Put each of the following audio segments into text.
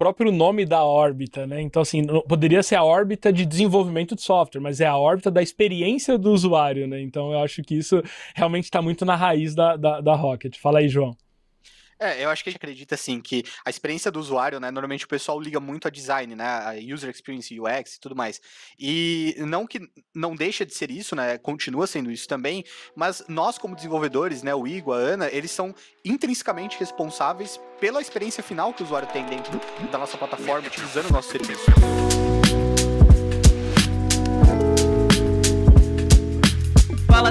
próprio nome da órbita, né? Então, assim, poderia ser a órbita de desenvolvimento de software, mas é a órbita da experiência do usuário, né? Então, eu acho que isso realmente está muito na raiz da, da, da Rocket. Fala aí, João. É, eu acho que a gente acredita, assim, que a experiência do usuário, né, normalmente o pessoal liga muito a design, né, a user experience, UX e tudo mais. E não que não deixa de ser isso, né, continua sendo isso também, mas nós como desenvolvedores, né, o Igor, a Ana, eles são intrinsecamente responsáveis pela experiência final que o usuário tem dentro da nossa plataforma, utilizando o nosso serviço.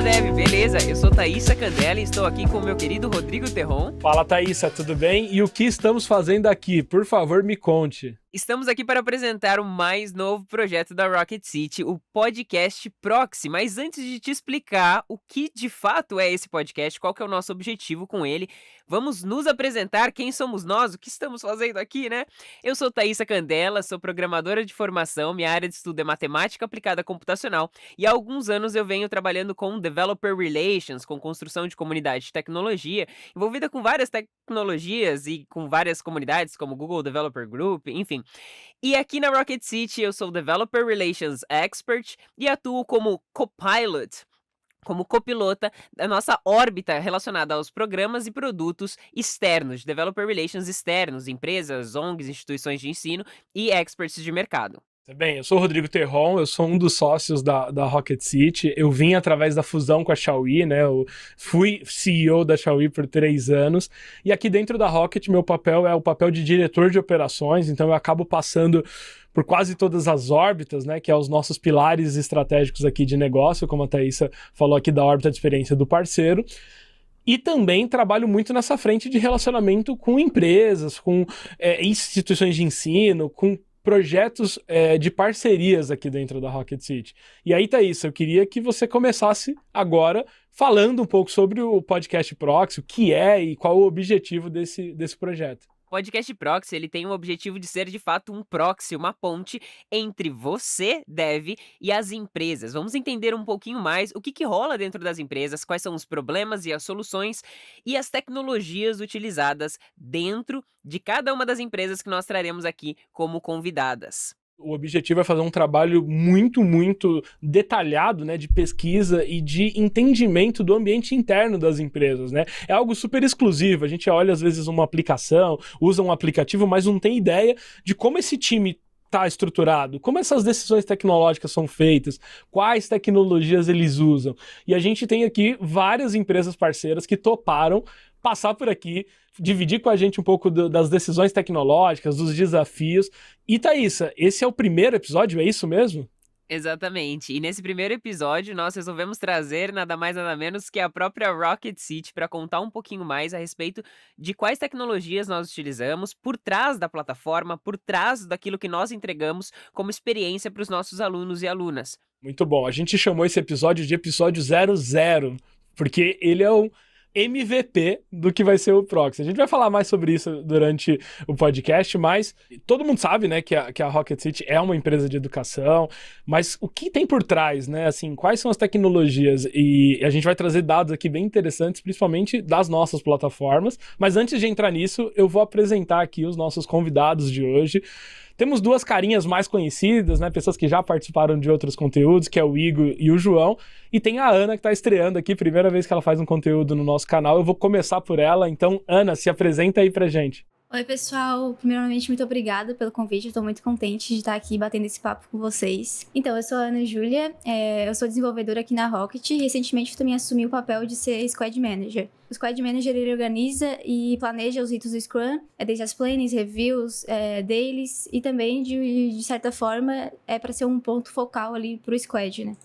Fala Dev, beleza? Eu sou Thaísa Candela e estou aqui com meu querido Rodrigo Terron. Fala Thaísa, tudo bem? E o que estamos fazendo aqui? Por favor, me conte. Estamos aqui para apresentar o mais novo projeto da Rocket City, o podcast Proxy. Mas antes de te explicar o que de fato é esse podcast, qual que é o nosso objetivo com ele, vamos nos apresentar quem somos nós, o que estamos fazendo aqui, né? Eu sou Thaisa Candela, sou programadora de formação, minha área de estudo é matemática aplicada computacional, e há alguns anos eu venho trabalhando com developer relations, com construção de comunidade de tecnologia, envolvida com várias tecnologias e com várias comunidades como Google Developer Group, enfim, também. Assim. E aqui na Rocket City eu sou Developer Relations Expert e atuo como Copilot como copilota da nossa órbita relacionada aos programas e produtos externos, developer relations externos, empresas, ONGs, instituições de ensino e experts de mercado. Bem, eu sou o Rodrigo Terron, eu sou um dos sócios da, da Rocket City. Eu vim através da fusão com a Xiaomi, né? Eu fui CEO da Xiaomi por três anos. E aqui dentro da Rocket, meu papel é o papel de diretor de operações, então eu acabo passando por quase todas as órbitas, né, que é os nossos pilares estratégicos aqui de negócio, como a Thaisa falou aqui da órbita de experiência do parceiro. E também trabalho muito nessa frente de relacionamento com empresas, com é, instituições de ensino, com projetos é, de parcerias aqui dentro da Rocket City. E aí, Thaís, eu queria que você começasse agora falando um pouco sobre o Podcast Proxy, o que é e qual o objetivo desse, desse projeto. O podcast proxy, ele tem o objetivo de ser de fato um proxy, uma ponte entre você, dev, e as empresas. Vamos entender um pouquinho mais o que, que rola dentro das empresas, quais são os problemas e as soluções e as tecnologias utilizadas dentro de cada uma das empresas que nós traremos aqui como convidadas. O objetivo é fazer um trabalho muito, muito detalhado, né, de pesquisa e de entendimento do ambiente interno das empresas, né? É algo super exclusivo. A gente olha às vezes uma aplicação, usa um aplicativo, mas não tem ideia de como esse time está estruturado, como essas decisões tecnológicas são feitas, quais tecnologias eles usam. E a gente tem aqui várias empresas parceiras que toparam passar por aqui, dividir com a gente um pouco do, das decisões tecnológicas, dos desafios. E Thaisa, esse é o primeiro episódio, é isso mesmo? Exatamente. E nesse primeiro episódio, nós resolvemos trazer nada mais nada menos que a própria Rocket City para contar um pouquinho mais a respeito de quais tecnologias nós utilizamos por trás da plataforma, por trás daquilo que nós entregamos como experiência para os nossos alunos e alunas. Muito bom. A gente chamou esse episódio de episódio 00, porque ele é um. O MVP do que vai ser o proxy. A gente vai falar mais sobre isso durante o podcast, mas todo mundo sabe, né, que a, que a Rocket City é uma empresa de educação, mas o que tem por trás, né, assim, quais são as tecnologias e a gente vai trazer dados aqui bem interessantes, principalmente das nossas plataformas, mas antes de entrar nisso, eu vou apresentar aqui os nossos convidados de hoje. Temos duas carinhas mais conhecidas, né? Pessoas que já participaram de outros conteúdos, que é o Igor e o João. E tem a Ana que está estreando aqui, primeira vez que ela faz um conteúdo no nosso canal. Eu vou começar por ela. Então, Ana, se apresenta aí pra gente. Oi, pessoal. Primeiramente, muito obrigada pelo convite. Eu tô muito contente de estar aqui batendo esse papo com vocês. Então, eu sou a Ana Júlia, é, eu sou desenvolvedora aqui na Rocket e recentemente também assumi o papel de ser Squad Manager. O Squad Manager ele organiza e planeja os ritos do Scrum, é, desde as plannings, reviews, é, dailies e também, de, de certa forma, é para ser um ponto focal ali pro Squad, né?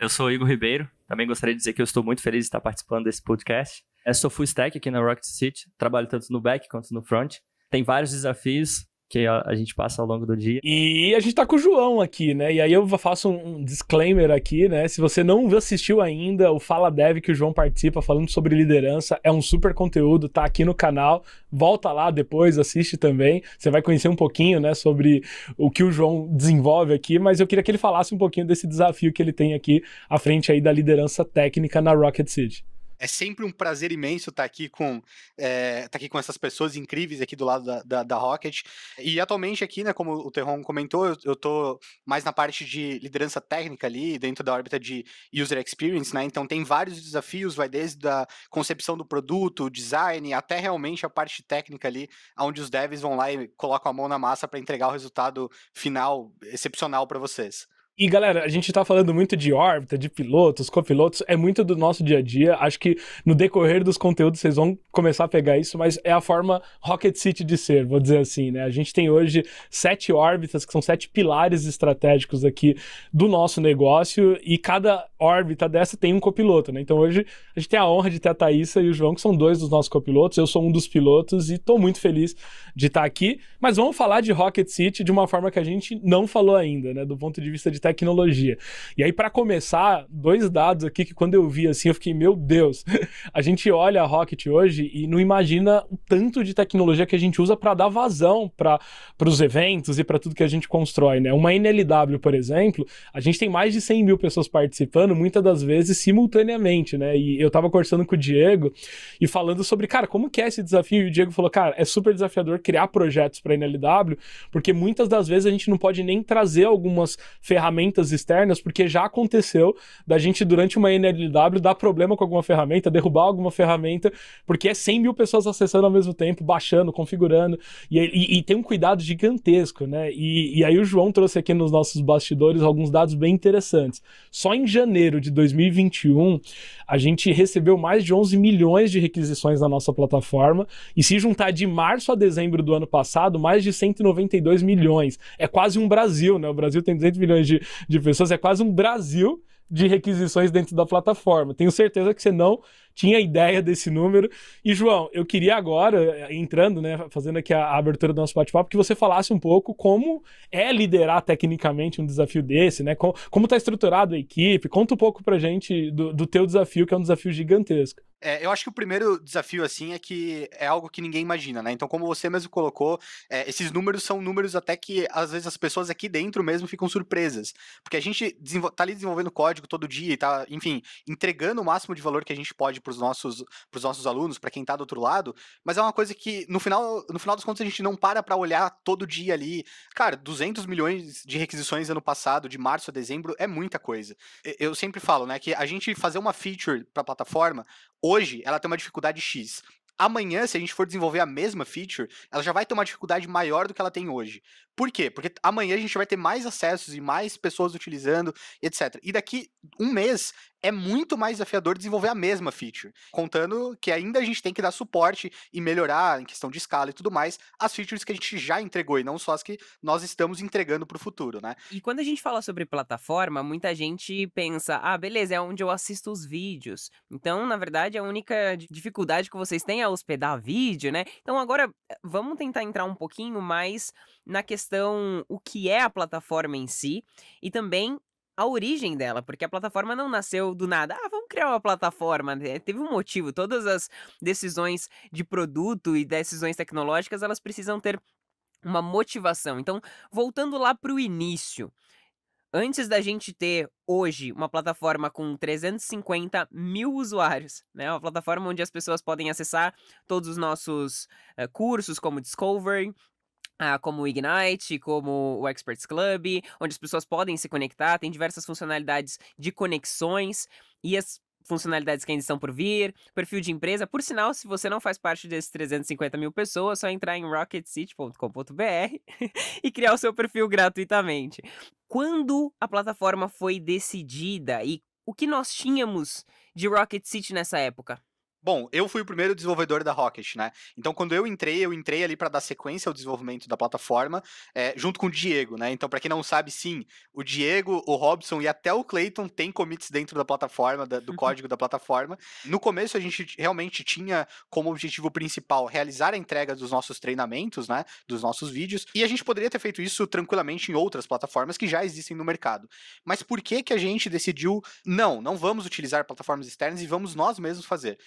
Eu sou o Igor Ribeiro, também gostaria de dizer que eu estou muito feliz de estar participando desse podcast. Eu sou full stack aqui na Rocket City, trabalho tanto no back quanto no front. Tem vários desafios que a, gente passa ao longo do dia. E a gente tá com o João aqui, né? E aí eu faço um disclaimer aqui, né? Se você não assistiu ainda o Fala Dev que o João participa falando sobre liderança, é um super conteúdo, tá aqui no canal. Volta lá depois, assiste também. Você vai conhecer um pouquinho, né, sobre o que o João desenvolve aqui, mas eu queria que ele falasse um pouquinho desse desafio que ele tem aqui à frente aí da liderança técnica na Rocket City. É sempre um prazer imenso estar tá aqui com, é, eh, estar tá aqui com essas pessoas incríveis aqui do lado da, da, da Rocket. E atualmente aqui, né, como o Terron comentou, eu, estou mais na parte de liderança técnica ali, dentro da órbita de user experience, né? Então tem vários desafios, vai desde a concepção do produto, design, até realmente a parte técnica ali, onde os devs vão lá e colocam a mão na massa para entregar o resultado final excepcional para vocês. E galera, a gente tá falando muito de órbita, de pilotos, copilotos, é muito do nosso dia a dia. Acho que no decorrer dos conteúdos vocês vão começar a pegar isso, mas é a forma Rocket City de ser, vou dizer assim, né? A gente tem hoje sete órbitas, que são sete pilares estratégicos aqui do nosso negócio, e cada órbita dessa tem um copiloto, né? Então hoje a gente tem a honra de ter a Thaísa e o João, que são dois dos nossos copilotos. Eu sou um dos pilotos e tô muito feliz de estar aqui. Mas vamos falar de Rocket City de uma forma que a gente não falou ainda, né? Do ponto de vista de tecnologia. E aí, para começar, dois dados aqui que quando eu vi assim, eu fiquei, meu Deus, a gente olha a Rocket hoje e não imagina o tanto de tecnologia que a gente usa para dar vazão para os eventos e para tudo que a gente constrói, né? Uma NLW, por exemplo, a gente tem mais de 100 mil pessoas participando, muitas das vezes simultaneamente, né? E eu tava conversando com o Diego e falando sobre, cara, como que é esse desafio? E o Diego falou, cara, é super desafiador criar projetos para NLW, porque muitas das vezes a gente não pode nem trazer algumas ferramentas ferramentas externas, porque já aconteceu da gente, durante uma NLW, dar problema com alguma ferramenta, derrubar alguma ferramenta, porque é 100 mil pessoas acessando ao mesmo tempo, baixando, configurando, e, e, e tem um cuidado gigantesco, né? E, e aí o João trouxe aqui nos nossos bastidores alguns dados bem interessantes. Só em janeiro de 2021, a gente recebeu mais de 11 milhões de requisições na nossa plataforma, e se juntar de março a dezembro do ano passado, mais de 192 milhões. É quase um Brasil, né? O Brasil tem 200 milhões de de, pessoas, é quase um Brasil de requisições dentro da plataforma. Tenho certeza que você não tinha ideia desse número. E, João, eu queria agora, eh, entrando, né, fazendo aqui a, a abertura do nosso bate-papo, que você falasse um pouco como é liderar tecnicamente um desafio desse, né? como está estruturado a equipe? Conta um pouco pra gente do, do teu desafio, que é um desafio gigantesco. É, eu acho que o primeiro desafio, assim, é que é algo que ninguém imagina, né? Então, como você mesmo colocou, é, esses números são números até que, às vezes, as pessoas aqui dentro mesmo ficam surpresas. Porque a gente tá ali desenvolvendo código todo dia e tá, enfim, entregando o máximo de valor que a gente pode para os nossos, nossos alunos, para quem está do outro lado, mas é uma coisa que, no final, no final das contas, a gente não para para olhar todo dia ali. Cara, 200 milhões de requisições ano passado, de março a dezembro, é muita coisa. Eu sempre falo, né, que a gente fazer uma feature para a plataforma, hoje, ela tem uma dificuldade X amanhã, se a gente for desenvolver a mesma feature, ela já vai ter uma dificuldade maior do que ela tem hoje. Por quê? Porque amanhã a gente vai ter mais acessos e mais pessoas utilizando, etc. E daqui um mês é muito mais desafiador desenvolver a mesma feature, contando que ainda a gente tem que dar suporte e melhorar em questão de escala e tudo mais as features que a gente já entregou e não só as que nós estamos entregando para o futuro, né? E quando a gente fala sobre plataforma, muita gente pensa, ah, beleza, é onde eu assisto os vídeos. Então, na verdade, a única dificuldade que vocês têm é hospedar vídeo, né? Então agora eh, vamos tentar entrar um pouquinho mais na questão questão o que é a plataforma em si e também a origem dela, porque a plataforma não nasceu do nada. Ah, vamos criar uma plataforma. Né? Teve um motivo. Todas as decisões de produto e decisões tecnológicas, elas precisam ter uma motivação. Então, voltando lá para o início, antes da gente ter hoje uma plataforma com 350 mil usuários, né? Uma plataforma onde as pessoas podem acessar todos os nossos uh, cursos, como Discovery, ah, como o Ignite, como o Experts Club, onde as pessoas podem se conectar, tem diversas funcionalidades de conexões e as funcionalidades que ainda estão por vir, perfil de empresa. Por sinal, se você não faz parte desses 350 mil pessoas, é só entrar em rocketcity.com.br e criar o seu perfil gratuitamente. Quando a plataforma foi decidida e o que nós tínhamos de Rocket City nessa época? Bom, eu fui o primeiro desenvolvedor da Rocket, né? Então, quando eu entrei, eu entrei ali para dar sequência ao desenvolvimento da plataforma, é, junto com o Diego, né? Então, para quem não sabe, sim, o Diego, o Robson e até o Clayton têm commits dentro da plataforma, da, do código da plataforma. No começo, a gente realmente tinha como objetivo principal realizar a entrega dos nossos treinamentos, né? Dos nossos vídeos. E a gente poderia ter feito isso tranquilamente em outras plataformas que já existem no mercado. Mas por que que a gente decidiu, não, não vamos utilizar plataformas externas e vamos nós mesmos fazer?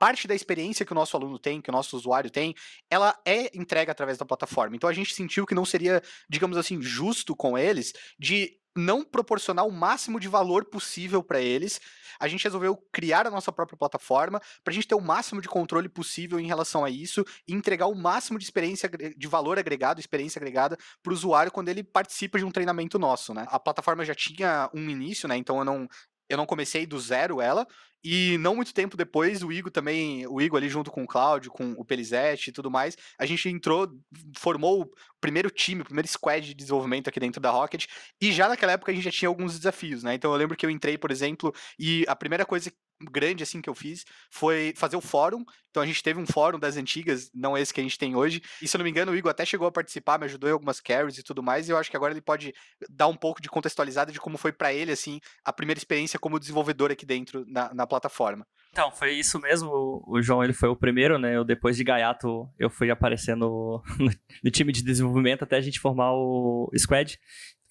parte da experiência que o nosso aluno tem, que o nosso usuário tem, ela é entregue através da plataforma. Então a gente sentiu que não seria, digamos assim, justo com eles de não proporcionar o máximo de valor possível para eles. A gente resolveu criar a nossa própria plataforma para a gente ter o máximo de controle possível em relação a isso e entregar o máximo de experiência de valor agregado, experiência agregada para o usuário quando ele participa de um treinamento nosso, né? A plataforma já tinha um início, né? Então eu não eu não comecei do zero ela, e não muito tempo depois, o Igor também, o Igor ali junto com o Cláudio, com o Pelizete e tudo mais, a gente entrou, formou o primeiro time, o primeiro squad de desenvolvimento aqui dentro da Rocket, e já naquela época a gente já tinha alguns desafios, né? Então eu lembro que eu entrei, por exemplo, e a primeira coisa grande assim que eu fiz foi fazer o fórum. Então a gente teve um fórum das antigas, não esse que a gente tem hoje. E se eu não me engano, o Igor até chegou a participar, me ajudou em algumas carries e tudo mais. E eu acho que agora ele pode dar um pouco de contextualizada de como foi para ele assim a primeira experiência como desenvolvedor aqui dentro na, na plataforma. Então, foi isso mesmo. O João, ele foi o primeiro, né? Eu, depois de Gaiato, eu fui aparecendo no time de desenvolvimento até a gente formar o Squad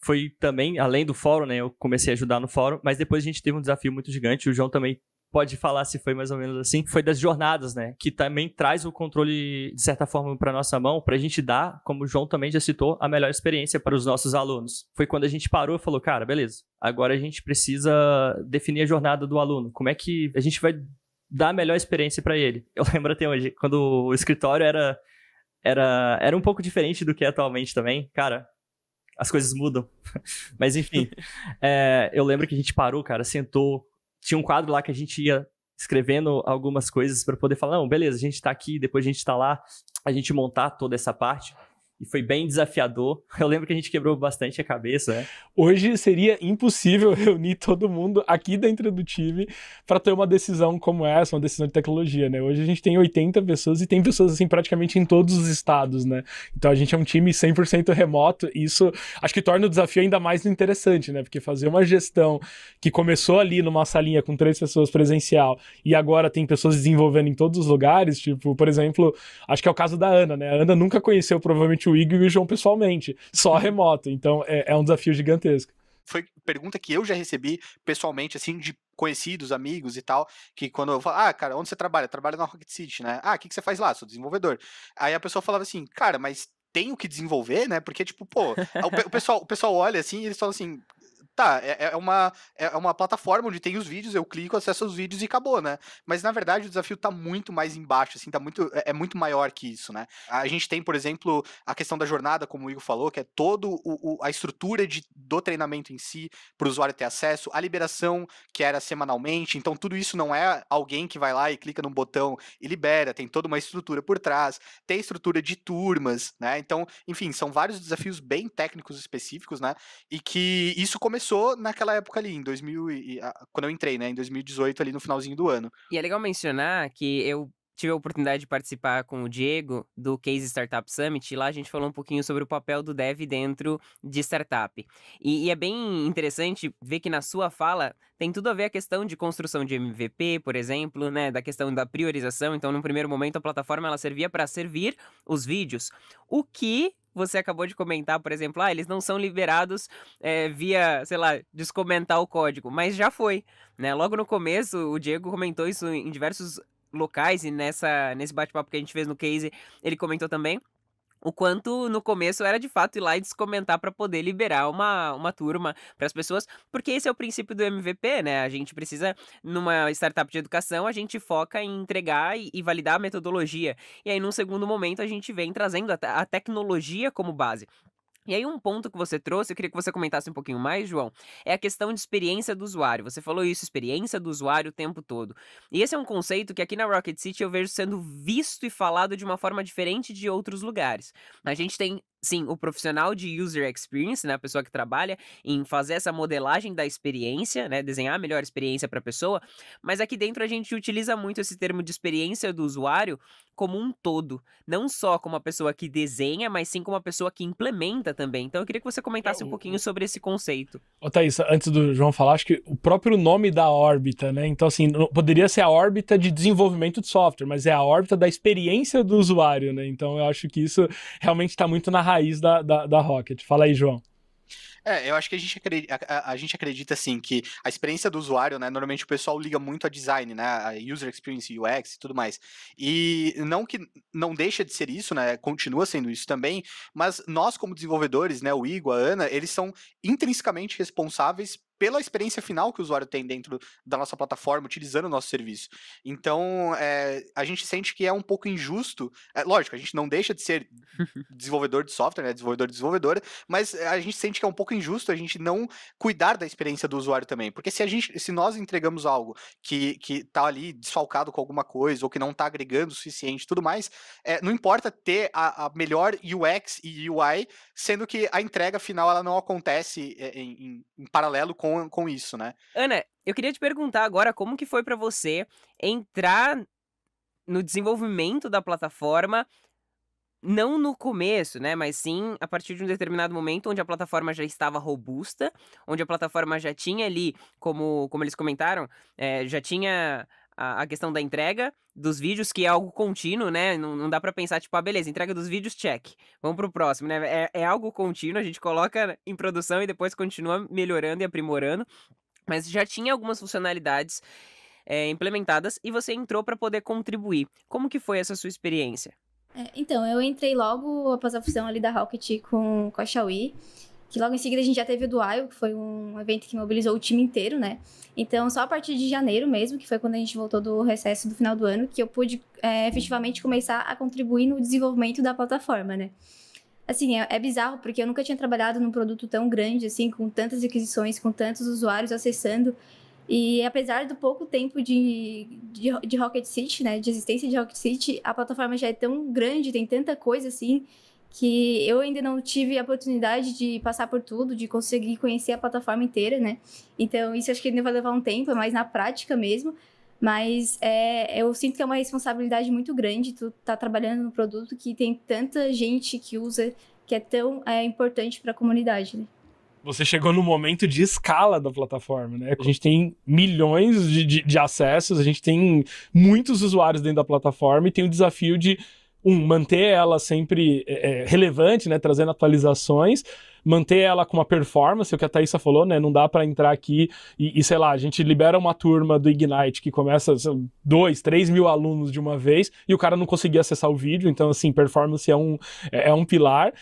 foi também, além do fórum, né? Eu comecei a ajudar no fórum, mas depois a gente teve um desafio muito gigante. O João também pode falar se foi mais ou menos assim, foi das jornadas, né? Que também traz o controle, de certa forma, para nossa mão, para a gente dar, como o João também já citou, a melhor experiência para os nossos alunos. Foi quando a gente parou e falou, cara, beleza, agora a gente precisa definir a jornada do aluno. Como é que a gente vai dar a melhor experiência para ele? Eu lembro até hoje, quando o escritório era, era, era um pouco diferente do que é atualmente também, cara. As coisas mudam. Mas enfim, é, eu lembro que a gente parou, cara, sentou, tinha um quadro lá que a gente ia escrevendo algumas coisas para poder falar, não, beleza, a gente está aqui, depois a gente está lá, a gente montar toda essa parte e foi bem desafiador. Eu lembro que a gente quebrou bastante a cabeça. Né? Hoje seria impossível reunir todo mundo aqui dentro do time para ter uma decisão como essa, uma decisão de tecnologia, né? Hoje a gente tem 80 pessoas e tem pessoas assim praticamente em todos os estados, né? Então a gente é um time 100% remoto e isso acho que torna o desafio ainda mais interessante, né? Porque fazer uma gestão que começou ali numa salinha com três pessoas presencial e agora tem pessoas desenvolvendo em todos os lugares, tipo, por exemplo, acho que é o caso da Ana, né? A Ana nunca conheceu provavelmente o Igor e o João pessoalmente, só uhum. remoto. Então é, é um desafio gigantesco. Foi pergunta que eu já recebi pessoalmente, assim, de conhecidos, amigos e tal, que quando eu falo, ah, cara, onde você trabalha? trabalho na Rocket City, né? Ah, o que, que você faz lá? Sou desenvolvedor. Aí a pessoa falava assim, cara, mas tem o que desenvolver, né? Porque, tipo, pô, é o, pessoal, o pessoal olha assim e eles falam assim, tá, é, é, é uma, é, é uma plataforma onde tem os vídeos, eu clico, acesso os vídeos e acabou, né? Mas na verdade o desafio tá muito mais embaixo, assim, tá muito, é, é muito maior que isso, né? A gente tem, por exemplo, a questão da jornada, como o Igor falou, que é toda a estrutura de, do treinamento em si, para o usuário ter acesso, a liberação, que era semanalmente, então tudo isso não é alguém que vai lá e clica num botão e libera, tem toda uma estrutura por trás, tem estrutura de turmas, né? Então, enfim, são vários desafios bem técnicos específicos, né? E que isso começou começou naquela época ali, em 2000, e, quando eu entrei, né, em 2018, ali no finalzinho do ano. E é legal mencionar que eu tive a oportunidade de participar com o Diego do Case Startup Summit e lá a gente falou um pouquinho sobre o papel do dev dentro de startup. E, e, é bem interessante ver que na sua fala tem tudo a ver a questão de construção de MVP, por exemplo, né, da questão da priorização. Então, no primeiro momento a plataforma ela servia para servir os vídeos, o que você acabou de comentar, por exemplo, ah, eles não são liberados é, via, sei lá, descomentar o código, mas já foi, né? Logo no começo, o Diego comentou isso em diversos locais e nessa, nesse bate-papo que a gente fez no case, ele comentou também o quanto no começo era de fato ir lá e descomentar para poder liberar uma, uma turma para as pessoas, porque esse é o princípio do MVP, né? A gente precisa, numa startup de educação, a gente foca em entregar e, e validar a metodologia. E aí, num segundo momento, a gente vem trazendo a, a tecnologia como base. E aí, um ponto que você trouxe, eu queria que você comentasse um pouquinho mais, João, é a questão de experiência do usuário. Você falou isso, experiência do usuário o tempo todo. E esse é um conceito que aqui na Rocket City eu vejo sendo visto e falado de uma forma diferente de outros lugares. A gente tem Sim, o profissional de user experience, né, a pessoa que trabalha em fazer essa modelagem da experiência, né, desenhar a melhor experiência para a pessoa, mas aqui dentro a gente utiliza muito esse termo de experiência do usuário como um todo, não só como a pessoa que desenha, mas sim como a pessoa que implementa também. Então eu queria que você é comentasse um pouquinho sobre esse conceito. Ô Thaís, antes do João falar, acho que o próprio nome da órbita, né, então assim, poderia ser a órbita de desenvolvimento de software, mas é a órbita da experiência do usuário, né, então eu acho que isso realmente está muito na raiz da, da, da Rocket. Fala aí, João. É, eu acho que a gente, acredita, a, a, gente acredita, assim, que a experiência do usuário, né, normalmente o pessoal liga muito a design, né, a user experience, UX e tudo mais. E não que não deixa de ser isso, né, continua sendo isso também, mas nós como desenvolvedores, né, o Igor, a Ana, eles são intrinsecamente responsáveis pela experiência final que o usuário tem dentro da nossa plataforma, utilizando o nosso serviço. Então, é, a gente sente que é um pouco injusto. É, lógico, a gente não deixa de ser desenvolvedor de software, né? Desenvolvedor de desenvolvedora, mas eh, a gente sente que é um pouco injusto a gente não cuidar da experiência do usuário também. Porque se a gente, se nós entregamos algo que, que tá ali desfalcado com alguma coisa, ou que não está agregando o suficiente tudo mais, é, não importa ter a, a, melhor UX e UI, sendo que a entrega final ela não acontece em, em, em paralelo com com, com isso, né? Ana, eu queria te perguntar agora como que foi para você entrar no desenvolvimento da plataforma, não no começo, né, mas sim a partir de um determinado momento onde a plataforma já estava robusta, onde a plataforma já tinha ali, como, como eles comentaram, é, já tinha a, questão da entrega dos vídeos, que é algo contínuo, né? Não, não dá para pensar, tipo, ah, beleza, entrega dos vídeos, check. Vamos pro próximo, né? É, é algo contínuo, a gente coloca em produção e depois continua melhorando e aprimorando. Mas já tinha algumas funcionalidades é, implementadas e você entrou para poder contribuir. Como que foi essa sua experiência? É, então, eu entrei logo após a fusão ali da Rocket com, com a Xiaomi que logo em seguida a gente já teve o Dual, que foi um evento que mobilizou o time inteiro, né? Então, só a partir de janeiro mesmo, que foi quando a gente voltou do recesso do final do ano, que eu pude é, efetivamente começar a contribuir no desenvolvimento da plataforma, né? Assim, é, é, bizarro, porque eu nunca tinha trabalhado num produto tão grande, assim, com tantas aquisições, com tantos usuários acessando. E apesar do pouco tempo de, de, de Rocket City, né, de existência de Rocket City, a plataforma já é tão grande, tem tanta coisa, assim, que eu ainda não tive a oportunidade de passar por tudo, de conseguir conhecer a plataforma inteira, né? Então, isso acho que ainda vai levar um tempo, é mais na prática mesmo. Mas é, eu sinto que é uma responsabilidade muito grande tu tá trabalhando no produto que tem tanta gente que usa, que é tão é, importante para a comunidade, né? Você chegou no momento de escala da plataforma, né? A gente tem milhões de, de, de acessos, a gente tem muitos usuários dentro da plataforma e tem o desafio de um, manter ela sempre é, é, relevante, né, trazendo atualizações, manter ela com uma performance, o que a Thaisa falou, né, não dá para entrar aqui e, e, sei lá, a gente libera uma turma do Ignite que começa dois, três mil alunos de uma vez e o cara não conseguia acessar o vídeo, então, assim, performance é um, é, é um pilar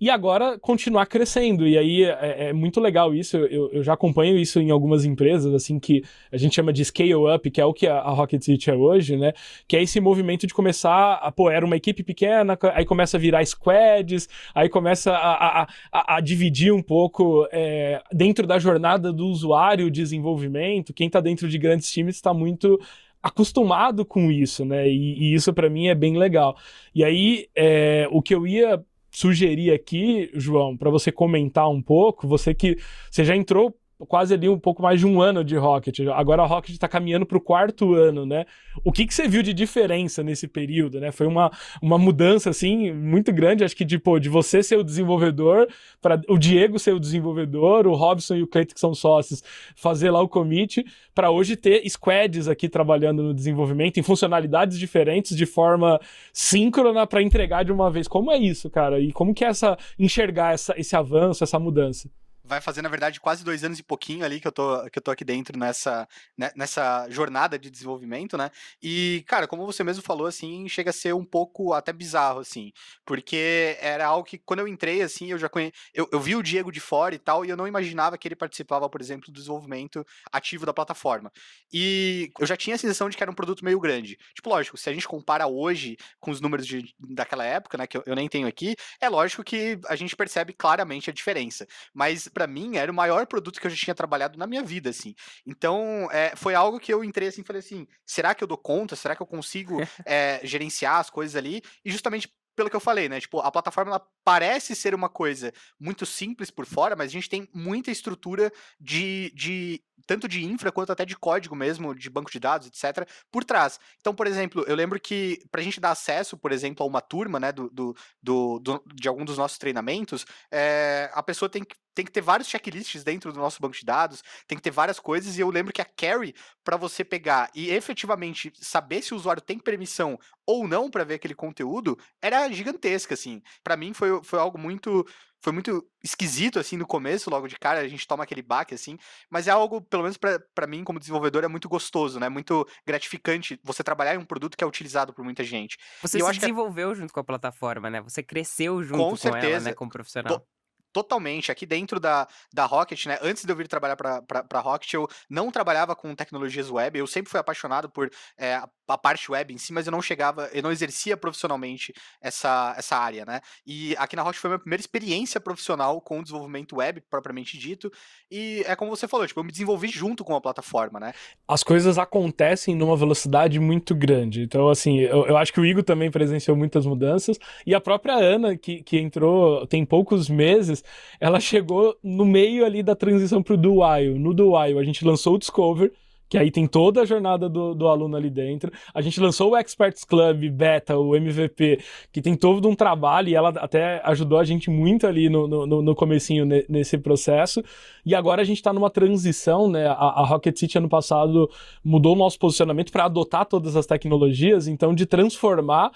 e agora continuar crescendo. E aí é, é muito legal isso. Eu, eu, já acompanho isso em algumas empresas, assim, que a gente chama de scale up, que é o que a, Rocket City é hoje, né? Que é esse movimento de começar a, pô, era uma equipe pequena, aí começa a virar squads, aí começa a, a, a dividir um pouco é, dentro da jornada do usuário desenvolvimento. Quem está dentro de grandes times está muito acostumado com isso, né? E, e isso para mim é bem legal. E aí, é, o que eu ia sugerir aqui, João, para você comentar um pouco, você que você já entrou quase ali um pouco mais de um ano de Rocket. Agora a Rocket está caminhando para o quarto ano, né? O que, que você viu de diferença nesse período, né? Foi uma, uma mudança, assim, muito grande. Acho que, de, pô, de você ser o desenvolvedor, para o Diego ser o desenvolvedor, o Robson e o Cleiton, que são sócios, fazer lá o commit, para hoje ter squads aqui trabalhando no desenvolvimento em funcionalidades diferentes, de forma síncrona, para entregar de uma vez. Como é isso, cara? E como que é essa, enxergar essa, esse avanço, essa mudança? vai fazer, na verdade, quase dois anos e pouquinho ali que eu tô, que eu tô aqui dentro nessa, né, nessa jornada de desenvolvimento, né? E, cara, como você mesmo falou, assim, chega a ser um pouco até bizarro, assim, porque era algo que quando eu entrei, assim, eu já conhe... eu, eu vi o Diego de fora e tal, e eu não imaginava que ele participava, por exemplo, do desenvolvimento ativo da plataforma. E eu já tinha a sensação de que era um produto meio grande. Tipo, lógico, se a gente compara hoje com os números de, daquela época, né, que eu, eu nem tenho aqui, é lógico que a gente percebe claramente a diferença. Mas esse para mim era o maior produto que eu já tinha trabalhado na minha vida, assim. Então, é, foi algo que eu entrei assim, falei assim, será que eu dou conta? Será que eu consigo é, gerenciar as coisas ali? E justamente pelo que eu falei, né? Tipo, a plataforma ela parece ser uma coisa muito simples por fora, mas a gente tem muita estrutura de, de tanto de infra quanto até de código mesmo, de banco de dados, etc., por trás. Então, por exemplo, eu lembro que para a gente dar acesso, por exemplo, a uma turma, né, do, do, do, do de algum dos nossos treinamentos, é, a pessoa tem que tem que ter vários checklists dentro do nosso banco de dados, tem que ter várias coisas, e eu lembro que a carry, para você pegar e efetivamente saber se o usuário tem permissão ou não para ver aquele conteúdo, era gigantesca, assim. Para mim foi, foi algo muito foi muito esquisito, assim, no começo, logo de cara, a gente toma aquele baque, assim, mas é algo, pelo menos para mim, como desenvolvedor, é muito gostoso, né? Muito gratificante você trabalhar em um produto que é utilizado por muita gente. Você e se desenvolveu junto com a plataforma, né? Você cresceu junto com, com ela, né, como profissional totalmente aqui dentro da, da Rocket, né? Antes de eu vir trabalhar para a Rocket, eu não trabalhava com tecnologias web, eu sempre fui apaixonado por é, a, parte web em si, mas eu não chegava, eu não exercia profissionalmente essa, essa área, né? E aqui na Rocket foi a minha primeira experiência profissional com o desenvolvimento web, propriamente dito, e é como você falou, tipo, eu me desenvolvi junto com a plataforma, né? As coisas acontecem numa velocidade muito grande, então, assim, eu, eu acho que o Igor também presenciou muitas mudanças, e a própria Ana, que, que entrou tem poucos meses, ela chegou no meio ali da transição para o Dual. No Dual, a gente lançou o Discover, que aí tem toda a jornada do, do, aluno ali dentro. A gente lançou o Experts Club Beta, o MVP, que tem todo um trabalho e ela até ajudou a gente muito ali no, no, no comecinho ne, nesse processo. E agora a gente está numa transição, né? A, a, Rocket City ano passado mudou o nosso posicionamento para adotar todas as tecnologias, então de transformar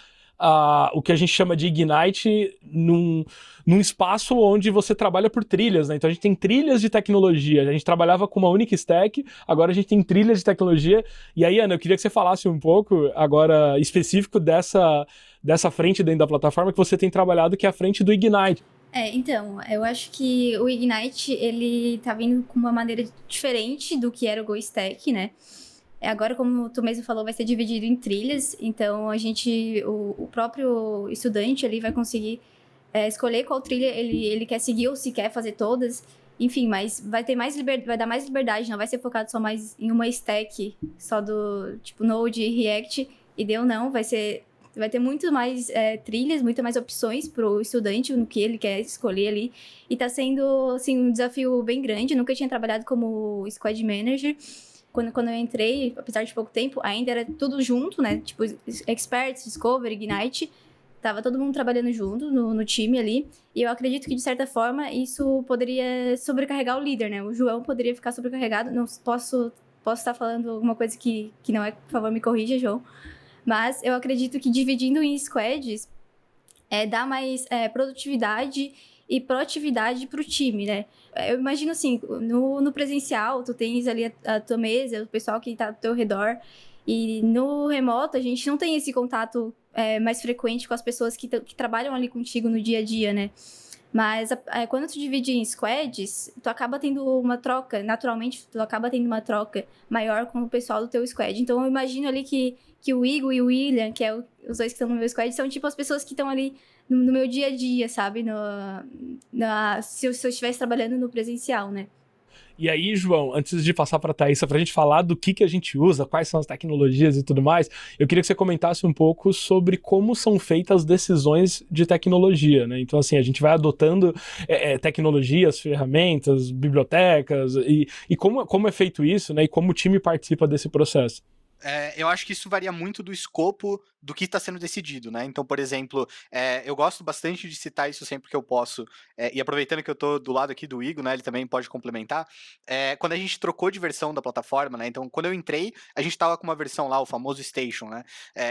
a, o que a gente chama de Ignite num, num espaço onde você trabalha por trilhas, né? Então a gente tem trilhas de tecnologia. A gente trabalhava com uma única stack, agora a gente tem trilhas de tecnologia. E aí, Ana, eu queria que você falasse um pouco agora específico dessa, dessa frente dentro da plataforma que você tem trabalhado, que é a frente do Ignite. É, então, eu acho que o Ignite, ele tá vindo com uma maneira diferente do que era o GoStack, né? É, agora, como tu mesmo falou, vai ser dividido em trilhas, então a gente, o, o próprio estudante ali vai conseguir é, escolher qual trilha ele, ele quer seguir ou se quer fazer todas. Enfim, mas vai ter mais liberdade, vai dar mais liberdade, não vai ser focado só mais em uma stack, só do tipo Node React, e deu não, vai ser vai ter muito mais é, trilhas, muito mais opções para o estudante no que ele quer escolher ali. E está sendo assim, um desafio bem grande. Eu nunca tinha trabalhado como squad manager quando, quando eu entrei, apesar de pouco tempo, ainda era tudo junto, né? Tipo, Experts, Discovery, Ignite. Tava todo mundo trabalhando junto no, no, time ali. E eu acredito que, de certa forma, isso poderia sobrecarregar o líder, né? O João poderia ficar sobrecarregado. Não posso posso estar falando alguma coisa que, que não é. Por favor, me corrija, João. Mas eu acredito que dividindo em squads é, dá mais é, produtividade e proatividade para o time, né? Eu imagino assim, no, no presencial, tu tens ali a, a tua mesa, o pessoal que está ao teu redor, e no remoto a gente não tem esse contato é, mais frequente com as pessoas que, que trabalham ali contigo no dia a dia, né? Mas é, quando tu divide em squads, tu acaba tendo uma troca, naturalmente, tu acaba tendo uma troca maior com o pessoal do teu squad. Então eu imagino ali que, que o Igor e o William, que é o, os dois que estão no meu squad, são tipo as pessoas que estão ali no, no, meu dia a dia, sabe? No, na, se, eu, se eu estivesse trabalhando no presencial, né? E aí, João, antes de passar para a Thaisa, para a gente falar do que, que a gente usa, quais são as tecnologias e tudo mais, eu queria que você comentasse um pouco sobre como são feitas as decisões de tecnologia. Né? Então, assim, a gente vai adotando é, é tecnologias, ferramentas, bibliotecas, e, e como, como é feito isso né? e como o time participa desse processo é, eu acho que isso varia muito do escopo do que está sendo decidido, né? Então, por exemplo, é, eu gosto bastante de citar isso sempre que eu posso, é, e aproveitando que eu estou do lado aqui do Igor, né? Ele também pode complementar. quando a gente trocou de versão da plataforma, né? Então, quando eu entrei, a gente estava com uma versão lá, o famoso Station, né?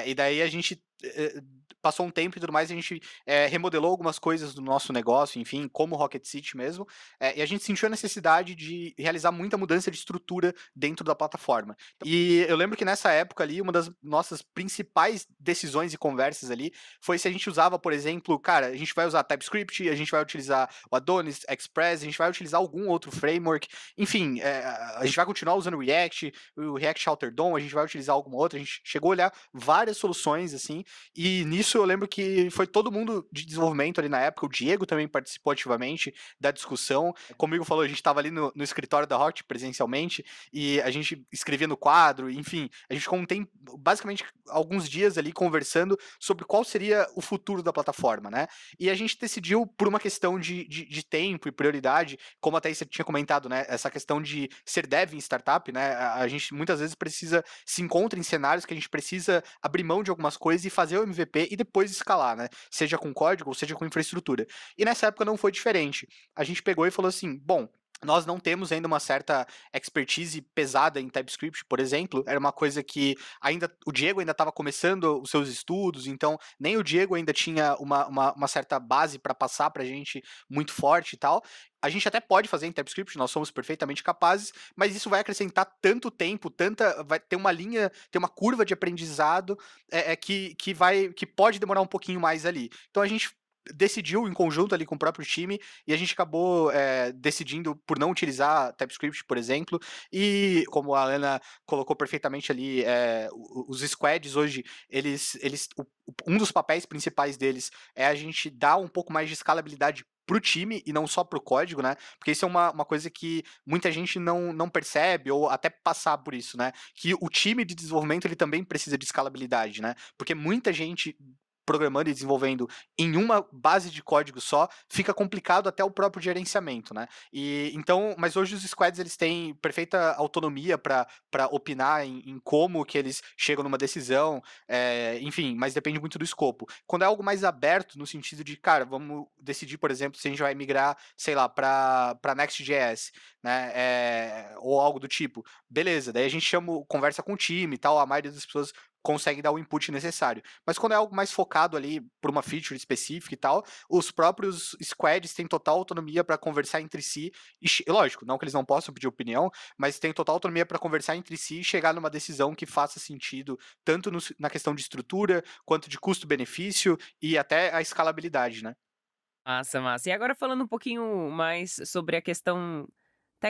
e daí a gente eh, passou um tempo e tudo mais, a gente é, remodelou algumas coisas do nosso negócio, enfim, como Rocket City mesmo, é, e a gente sentiu a necessidade de realizar muita mudança de estrutura dentro da plataforma. Então e eu lembro que nessa época ali, uma das nossas principais decisões e conversas ali foi se a gente usava, por exemplo, cara, a gente vai usar TypeScript, a gente vai utilizar o Adonis, Express, a gente vai utilizar algum outro framework, enfim, é, a gente vai continuar usando o React, o React Shelter DOM, a gente vai utilizar alguma outra, a gente chegou a olhar várias soluções, assim, e nisso eu lembro que foi todo mundo de desenvolvimento ali na época, o Diego também participou ativamente da discussão. Comigo falou, a gente estava ali no, no, escritório da Rocket presencialmente e a gente escrevia no quadro, enfim, a gente ficou um tempo, basicamente alguns dias ali conversando sobre qual seria o futuro da plataforma, né? E a gente decidiu por uma questão de, de, de tempo e prioridade, como até você tinha comentado, né? Essa questão de ser dev em startup, né? A, a gente muitas vezes precisa se encontra em cenários que a gente precisa abrir mão de algumas coisas e fazer o MVP e depois escalar, né? Seja com código ou seja com infraestrutura. E nessa época não foi diferente. A gente pegou e falou assim: bom, nós não temos ainda uma certa expertise pesada em TypeScript, por exemplo, era uma coisa que ainda o Diego ainda estava começando os seus estudos, então nem o Diego ainda tinha uma, uma, uma certa base para passar para a gente muito forte e tal. A gente até pode fazer em TypeScript, nós somos perfeitamente capazes, mas isso vai acrescentar tanto tempo, tanta vai ter uma linha, ter uma curva de aprendizado é, é que, que vai que pode demorar um pouquinho mais ali. Então a gente decidiu em conjunto ali com o próprio time e a gente acabou é, decidindo por não utilizar TypeScript, por exemplo, e como a Ana colocou perfeitamente ali, é, os squads hoje, eles, eles, um dos papéis principais deles é a gente dar um pouco mais de escalabilidade para o time e não só para o código, né? Porque isso é uma, uma coisa que muita gente não, não percebe ou até passar por isso, né? Que o time de desenvolvimento ele também precisa de escalabilidade, né? Porque muita gente programando e desenvolvendo em uma base de código só, fica complicado até o próprio gerenciamento, né? E então, mas hoje os squads eles têm perfeita autonomia para opinar em, em, como que eles chegam numa decisão, é, enfim, mas depende muito do escopo. Quando é algo mais aberto no sentido de, cara, vamos decidir, por exemplo, se a gente vai migrar, sei lá, para para Next.js, né? É, ou algo do tipo. Beleza, daí a gente chama, conversa com o time e tal, a maioria das pessoas consegue dar o input necessário. Mas quando é algo mais focado ali para uma feature específica e tal, os próprios squads têm total autonomia para conversar entre si. E, lógico, não que eles não possam pedir opinião, mas têm total autonomia para conversar entre si e chegar numa decisão que faça sentido, tanto no, na questão de estrutura, quanto de custo-benefício e até a escalabilidade, né? Massa, massa. E agora falando um pouquinho mais sobre a questão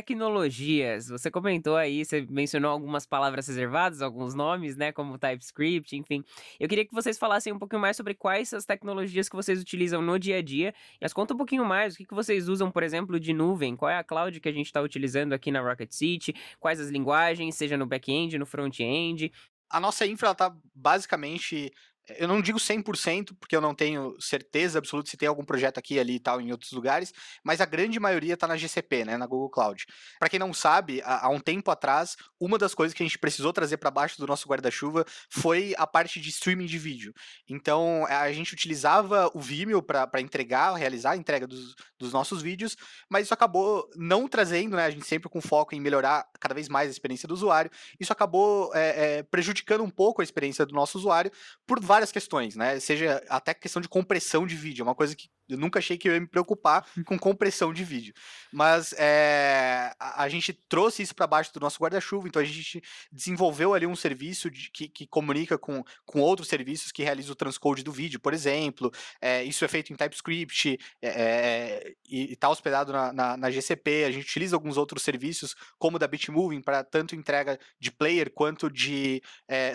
Tecnologias, você comentou aí, você mencionou algumas palavras reservadas, alguns nomes, né, como TypeScript, enfim. Eu queria que vocês falassem um pouquinho mais sobre quais as tecnologias que vocês utilizam no dia a dia. E as conta um pouquinho mais, o que, que vocês usam, por exemplo, de nuvem? Qual é a cloud que a gente está utilizando aqui na Rocket City? Quais as linguagens, seja no back-end, no front-end? A nossa infra está basicamente eu não digo 100%, porque eu não tenho certeza absoluta se tem algum projeto aqui, ali e tal, em outros lugares, mas a grande maioria está na GCP, né, na Google Cloud. Para quem não sabe, há, um tempo atrás, uma das coisas que a gente precisou trazer para baixo do nosso guarda-chuva foi a parte de streaming de vídeo. Então, a gente utilizava o Vimeo para entregar, realizar a entrega dos, dos nossos vídeos, mas isso acabou não trazendo, né, a gente sempre com foco em melhorar cada vez mais a experiência do usuário, isso acabou é, é, prejudicando um pouco a experiência do nosso usuário por várias questões, né? Seja até questão de compressão de vídeo, é uma coisa que eu nunca achei que eu ia me preocupar uhum. com compressão de vídeo. Mas é, a, gente trouxe isso para baixo do nosso guarda-chuva, então a gente desenvolveu ali um serviço de, que, que, comunica com, com outros serviços que realizam o transcode do vídeo, por exemplo. É, isso é feito em TypeScript é, e está hospedado na, na, na, GCP. A gente utiliza alguns outros serviços, como o da Bitmoving, para tanto entrega de player quanto de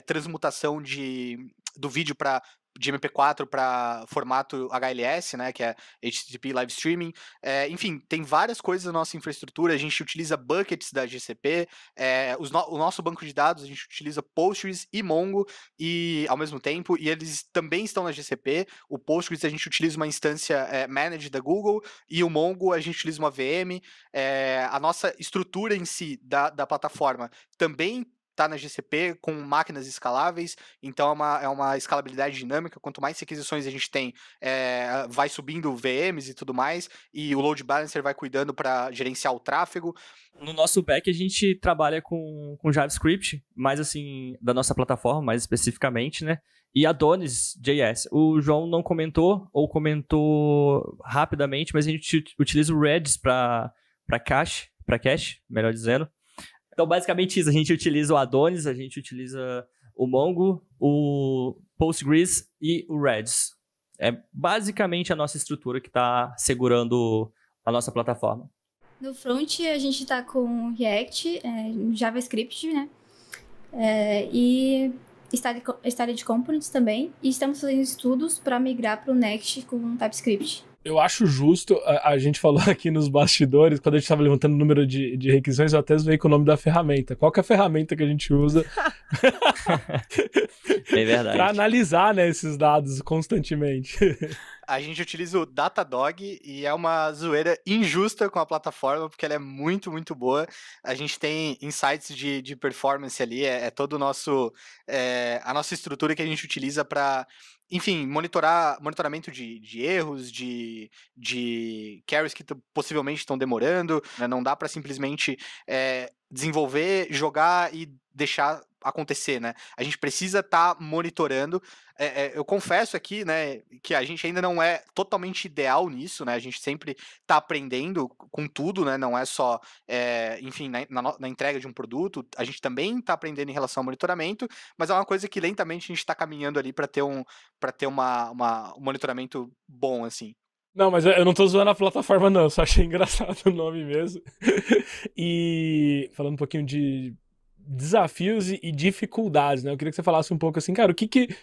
transmutação de, do vídeo para de MP4 para formato HLS, né, que é HTTP Live Streaming. É, enfim, tem várias coisas na nossa infraestrutura. A gente utiliza buckets da GCP, é, eh, no, o nosso banco de dados a gente utiliza Postgres e Mongo e ao mesmo tempo, e eles também estão na GCP. O Postgres a gente utiliza uma instância é, managed da Google e o Mongo a gente utiliza uma VM. a nossa estrutura em si da, da plataforma também está na GCP com máquinas escaláveis, então é uma, é uma escalabilidade dinâmica. Quanto mais requisições a gente tem, é, vai subindo VMs e tudo mais, e o load balancer vai cuidando para gerenciar o tráfego. No nosso back, a gente trabalha com, com JavaScript, mais assim, da nossa plataforma, mais especificamente, né? E Adonis JS. O João não comentou, ou comentou rapidamente, mas a gente utiliza o Redis para cache, para cache, melhor dizendo. Então, basicamente isso. A gente utiliza o Adonis, a gente utiliza o Mongo, o Postgres e o Redis. É basicamente a nossa estrutura que está segurando a nossa plataforma. No front, a gente está com React, é, JavaScript, né? É, e de Components também. E estamos fazendo estudos para migrar para o Next com TypeScript eu acho justo, a, a, gente falou aqui nos bastidores, quando a gente estava levantando o número de, de, requisições, eu até zoei com o nome da ferramenta. Qual que é a ferramenta que a gente usa? é verdade. Para analisar né, esses dados constantemente. A gente utiliza o Datadog e é uma zoeira injusta com a plataforma, porque ela é muito, muito boa. A gente tem insights de, de performance ali, é, é todo o nosso. É, a nossa estrutura que a gente utiliza para enfim, monitorar monitoramento de, de erros, de, de carries que possivelmente estão demorando. Né? Não dá para simplesmente é, desenvolver, jogar e deixar acontecer, né? A gente precisa estar tá monitorando. É, é, eu confesso aqui, né, que a gente ainda não é totalmente ideal nisso, né? A gente sempre está aprendendo com tudo, né? Não é só, é, enfim, na, na, na, entrega de um produto, a gente também está aprendendo em relação ao monitoramento, mas é uma coisa que lentamente a gente está caminhando ali para ter um, para ter uma, uma, um monitoramento bom, assim. Não, mas eu não tô zoando a plataforma, não. Eu só achei engraçado o nome mesmo. e falando um pouquinho de desafios e, e dificuldades, né? Eu queria que você falasse um pouco assim, cara, o que que, o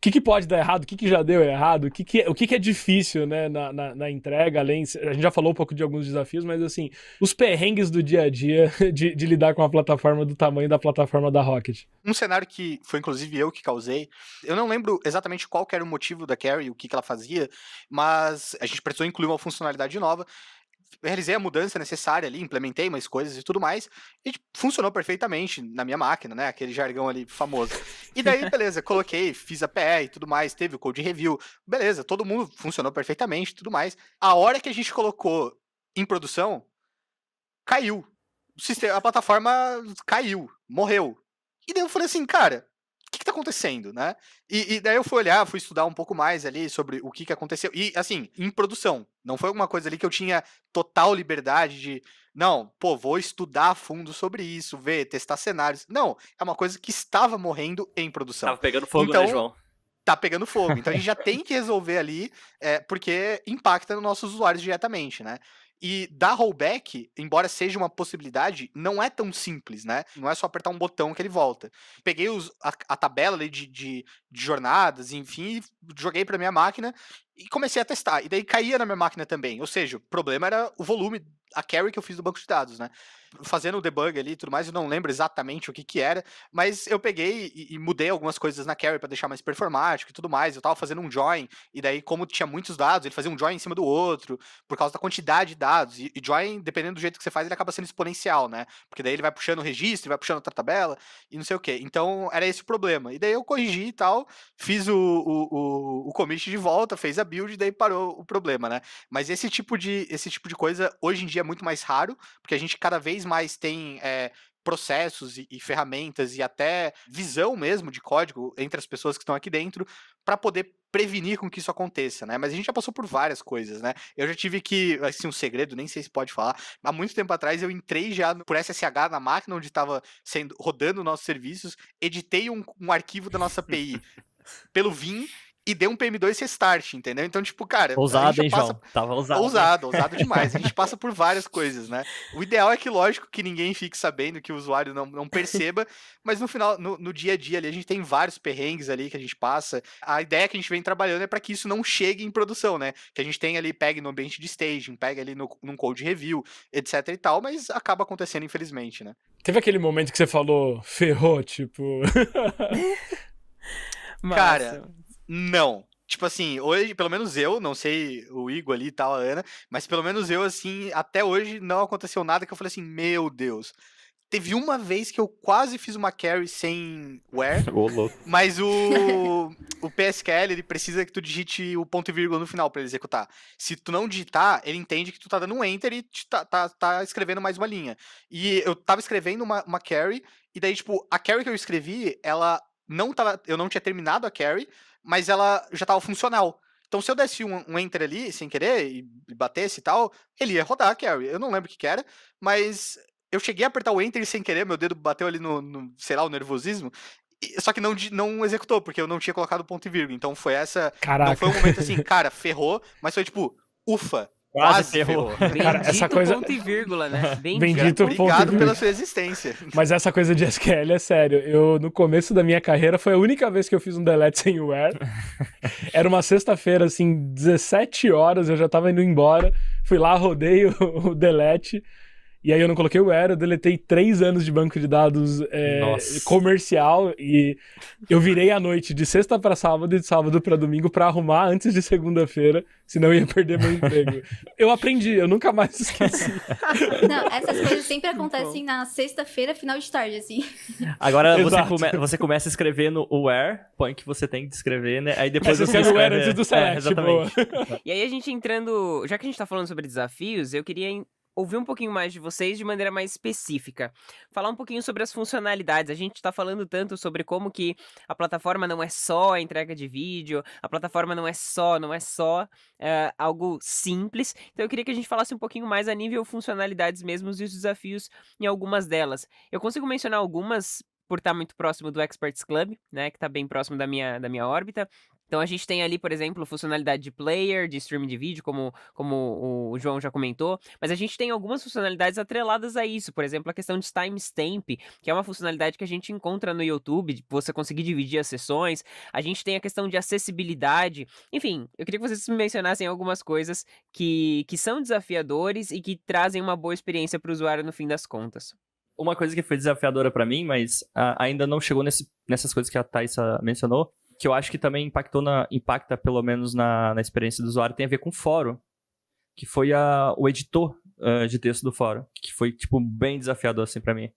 que, que pode dar errado, o que, que já deu errado, o que, que, o que, que é difícil né, na, na, na entrega, além. A gente já falou um pouco de alguns desafios, mas assim, os perrengues do dia a dia de, de lidar com a plataforma do tamanho da plataforma da Rocket. Um cenário que foi inclusive eu que causei, eu não lembro exatamente qual era o motivo da Carrie, o que, que ela fazia, mas a gente precisou incluir uma funcionalidade nova realizei a mudança necessária ali, implementei mais coisas e tudo mais, e tipo, funcionou perfeitamente na minha máquina, né? Aquele jargão ali famoso. E daí, beleza, coloquei, fiz a PR e tudo mais, teve o code review, beleza, todo mundo funcionou perfeitamente tudo mais. A hora que a gente colocou em produção, caiu. Sistema, a plataforma caiu, morreu. E daí eu falei assim, cara, que, que tá acontecendo, né? E, e, daí eu fui olhar, fui estudar um pouco mais ali sobre o que, que aconteceu. E, assim, em produção, não foi alguma coisa ali que eu tinha total liberdade de, não, pô, vou estudar a fundo sobre isso, ver, testar cenários. Não, é uma coisa que estava morrendo em produção. Tava pegando fogo, né, então, né, João? tá pegando fogo. Então a gente já tem que resolver ali, é, porque impacta nos nossos usuários diretamente, né? E dar rollback, embora seja uma possibilidade, não é tão simples, né? Não é só apertar um botão que ele volta. Peguei os, a, a, tabela de, de, de, jornadas, enfim, e joguei para minha máquina e comecei a testar. E daí caía na minha máquina também. Ou seja, o problema era o volume, a carry que eu fiz do banco de dados, né? Fazendo o debug ali e tudo mais, eu não lembro exatamente o que que era, mas eu peguei e, e mudei algumas coisas na carry para deixar mais performático e tudo mais. Eu tava fazendo um join, e daí, como tinha muitos dados, ele fazia um join em cima do outro, por causa da quantidade de dados. E, e join, dependendo do jeito que você faz, ele acaba sendo exponencial, né? Porque daí ele vai puxando o registro, vai puxando outra tabela e não sei o quê. Então, era esse o problema. E daí eu corrigi e tal, fiz o, o, o, o commit de volta, fez a build e daí parou o problema, né? Mas esse tipo de, esse tipo de coisa hoje em dia é muito mais raro, porque a gente cada vez mais tem é, processos e, e, ferramentas e até visão mesmo de código entre as pessoas que estão aqui dentro para poder prevenir com que isso aconteça, né? Mas a gente já passou por várias coisas, né? Eu já tive que, assim, um segredo, nem sei se pode falar. Há muito tempo atrás eu entrei já por SSH na máquina onde estava sendo rodando nossos serviços, editei um, um arquivo da nossa API pelo Vim e deu um PM2 restart, entendeu? Então, tipo, cara. Ousado, hein, passa... João? Tava ousado. Né? Ousado, né? ousado demais. A gente passa por várias coisas, né? O ideal é que, lógico, que ninguém fique sabendo, que o usuário não, não perceba, mas no final, no, no, dia a dia ali, a gente tem vários perrengues ali que a gente passa. A ideia que a gente vem trabalhando é para que isso não chegue em produção, né? Que a gente tem ali, pegue no ambiente de staging, pegue ali no, num code review, etc e tal, mas acaba acontecendo, infelizmente, né? Teve aquele momento que você falou, ferrou, tipo. Cara, não. Tipo assim, hoje, pelo menos eu, não sei o Igor ali e tal, a Ana, mas pelo menos eu, assim, até hoje não aconteceu nada que eu falei assim, meu Deus. Teve uma vez que eu quase fiz uma carry sem where, mas o, o PSQL, ele precisa que tu digite o ponto e vírgula no final para ele executar. Se tu não digitar, ele entende que tu tá dando um enter e tá, tá, tá escrevendo mais uma linha. E eu tava escrevendo uma, uma carry, e daí, tipo, a carry que eu escrevi, ela não tava, eu não tinha terminado a carry, mas ela já estava funcional. Então, se eu desse um, um enter ali, sem querer, e, batesse e tal, ele ia rodar a carry. Eu não lembro o que, que era, mas eu cheguei a apertar o enter sem querer, meu dedo bateu ali no, no sei lá, o nervosismo. só que não, não executou, porque eu não tinha colocado ponto e vírgula. Então foi essa. Caraca. Não foi um momento assim, cara, ferrou, mas foi tipo, ufa, Quase ferrou. ferrou. essa coisa... ponto e vírgula, né? Bendito, Bendito ponto Obrigado pela sua existência. Mas essa coisa de SQL é sério. Eu, no começo da minha carreira, foi a única vez que eu fiz um delete sem where. Era uma sexta-feira, assim, 17 horas, eu já tava indo embora. Fui lá, rodei o, o delete e aí eu não coloquei o Era, eu deletei três anos de banco de dados é, comercial e eu virei a noite de sexta para sábado e de sábado para domingo para arrumar antes de segunda-feira, senão eu ia perder meu emprego. Eu aprendi, eu nunca mais esqueci. Não, essas coisas sempre acontecem na sexta-feira, final de tarde, assim. Agora você, come, você, começa escrevendo o where, põe que você tem que escrever, né? Aí depois Mas você escreve o where antes do é, select, é, exatamente. Boa. E aí a gente entrando, já que a gente tá falando sobre desafios, eu queria ouvir um pouquinho mais de vocês de maneira mais específica. Falar um pouquinho sobre as funcionalidades. A gente está falando tanto sobre como que a plataforma não é só a entrega de vídeo, a plataforma não é só, não é só eh, algo simples. Então eu queria que a gente falasse um pouquinho mais a nível funcionalidades mesmo e os desafios em algumas delas. Eu consigo mencionar algumas por estar tá muito próximo do Experts Club, né, que está bem próximo da minha, da minha órbita. Então a gente tem ali, por exemplo, funcionalidade de player, de streaming de vídeo, como, como o João já comentou, mas a gente tem algumas funcionalidades atreladas a isso, por exemplo, a questão de timestamp, que é uma funcionalidade que a gente encontra no YouTube, você conseguir dividir as sessões, a gente tem a questão de acessibilidade, enfim, eu queria que vocês mencionassem algumas coisas que, que são desafiadores e que trazem uma boa experiência para o usuário no fim das contas uma coisa que foi desafiadora para mim, mas ainda não chegou nesse, nessas coisas que a Thaisa mencionou, que eu acho que também impactou na, impacta, pelo menos, na, na experiência do usuário, tem a ver com o fórum, que foi a, o editor uh, de texto do fórum, que foi, tipo, bem desafiador, assim, para mim.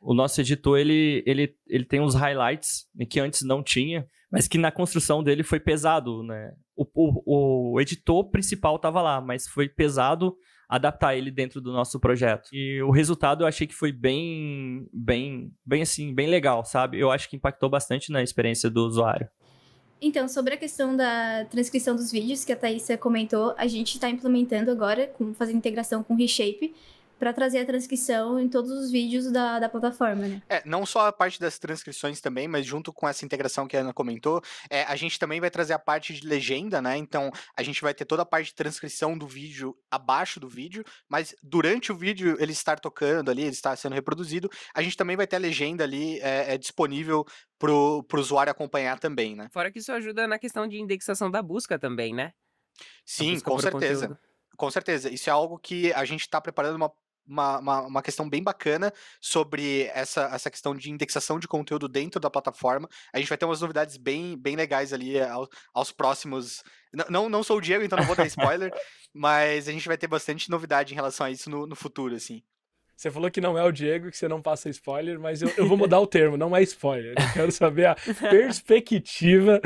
O nosso editor, ele, ele, ele tem uns highlights que antes não tinha, mas que na construção dele foi pesado, né? O, o, o editor principal estava lá, mas foi pesado adaptar ele dentro do nosso projeto. E o resultado eu achei que foi bem, bem, bem assim, bem legal, sabe? Eu acho que impactou bastante na experiência do usuário. Então, sobre a questão da transcrição dos vídeos que a Thaisa comentou, a gente está implementando agora, com, fazendo integração com o Reshape, para trazer a transcrição em todos os vídeos da, da plataforma, né? É, não só a parte das transcrições também, mas junto com essa integração que a Ana comentou, é, a gente também vai trazer a parte de legenda, né? Então, a gente vai ter toda a parte de transcrição do vídeo abaixo do vídeo, mas durante o vídeo ele estar tocando ali, ele estar sendo reproduzido, a gente também vai ter a legenda ali é, é disponível pro, pro usuário acompanhar também, né? Fora que isso ajuda na questão de indexação da busca também, né? Sim, com certeza. Conteúdo. Com certeza. Isso é algo que a gente está preparando uma uma, uma, uma, questão bem bacana sobre essa, essa questão de indexação de conteúdo dentro da plataforma. A gente vai ter umas novidades bem, bem legais ali eh, aos, aos próximos. não, não sou o Diego, então não vou dar spoiler, mas a gente vai ter bastante novidade em relação a isso no, no futuro, assim. Você falou que não é o Diego, que você não passa spoiler, mas eu, eu vou mudar o termo, não é spoiler. Eu quero saber a perspectiva